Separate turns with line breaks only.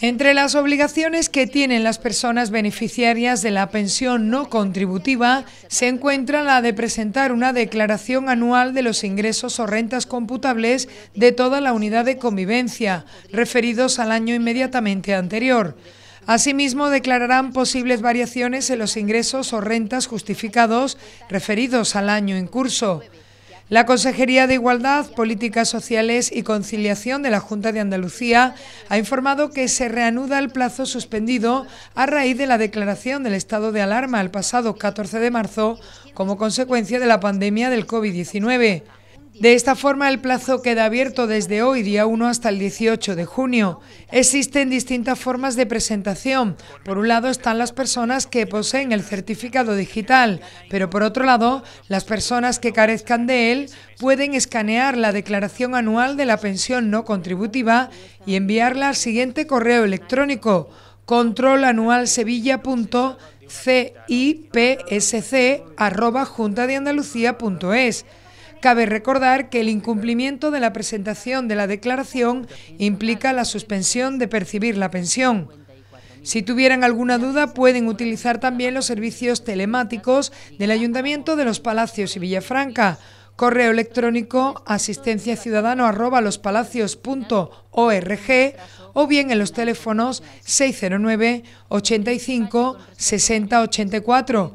Entre las obligaciones que tienen las personas beneficiarias de la pensión no contributiva se encuentra la de presentar una declaración anual de los ingresos o rentas computables de toda la unidad de convivencia, referidos al año inmediatamente anterior. Asimismo, declararán posibles variaciones en los ingresos o rentas justificados referidos al año en curso. La Consejería de Igualdad, Políticas Sociales y Conciliación de la Junta de Andalucía ha informado que se reanuda el plazo suspendido a raíz de la declaración del estado de alarma el pasado 14 de marzo como consecuencia de la pandemia del COVID-19. De esta forma, el plazo queda abierto desde hoy, día 1, hasta el 18 de junio. Existen distintas formas de presentación. Por un lado están las personas que poseen el certificado digital, pero por otro lado, las personas que carezcan de él pueden escanear la declaración anual de la pensión no contributiva y enviarla al siguiente correo electrónico controlanualsevilla.cipsc.es. Cabe recordar que el incumplimiento de la presentación de la declaración implica la suspensión de percibir la pensión. Si tuvieran alguna duda, pueden utilizar también los servicios telemáticos del Ayuntamiento de los Palacios y Villafranca. Correo electrónico asistencia o bien en los teléfonos 609 85 60 84